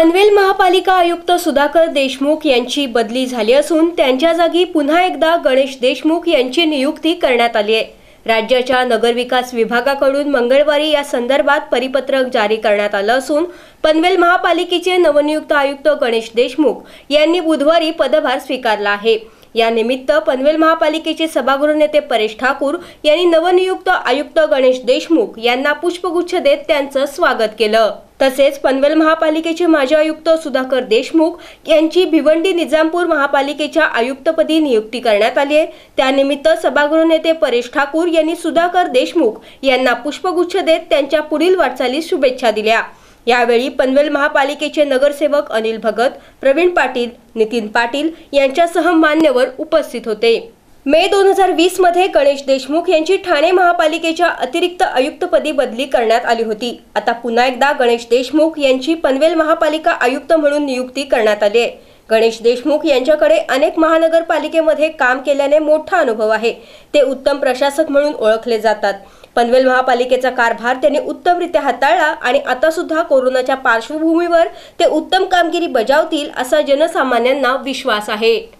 पनवेल महापालिका आयुक्त सुधाकर देशमुख यांची बदली झाली असून त्यांच्या जागी पुन्हा एकदा गणेश देशमुख यांची नियुक्ती करण्यात आली आहे राज्याच्या नगरविकास विभागाकडून मंगळवारी या संदर्भात परिपत्रक जारी करण्यात आलं असून पनवेल महापालिकेचे नवनियुक्त आयुक्त गणेश देशमुख यांनी बुधवारी पदभार स्वीकारला आहे या निमित्त पनवेल महापालिकेचे सभागृह नेते परेश ठाकूर यांनी नवनियुक्त आयुक्त गणेश देशमुख यांना पुष्पगुच्छ देत त्यांचं स्वागत केलं तसेच पनवेल महापालिकेचे माजी आयुक्त सुधाकर देशमुख यांची भिवंडी निजामपूर महापालिकेच्या आयुक्तपदी नियुक्ती करण्यात आली आहे त्यानिमित्त सभागृह नेते परेश ठाकूर यांनी सुधाकर देशमुख यांना पुष्पगुच्छ देत त्यांच्या पुढील वाटचालीस शुभेच्छा दिल्या यावेळी पनवेल महापालिकेचे नगरसेवक अनिल भगत प्रवीण पाटील नितीन पाटील यांच्यासह मान्यवर उपस्थित होते मे दोन हजार वीसमध्ये गणेश देशमुख यांची ठाणे महापालिकेच्या अतिरिक्त आयुक्तपदी बदली करण्यात आली होती आता पुन्हा एकदा गणेश देशमुख यांची पनवेल महापालिका आयुक्त म्हणून नियुक्ती करण्यात आली आहे गणेश देशमुख यांच्याकडे अनेक महानगरपालिकेमध्ये काम केल्याने मोठा अनुभव आहे ते उत्तम प्रशासक म्हणून ओळखले जातात पनवेल महापालिकेचा कारभार त्यांनी उत्तमरित्या हाताळला आणि आता सुद्धा कोरोनाच्या पार्श्वभूमीवर ते उत्तम कामगिरी बजावतील असा जनसामान्यांना विश्वास आहे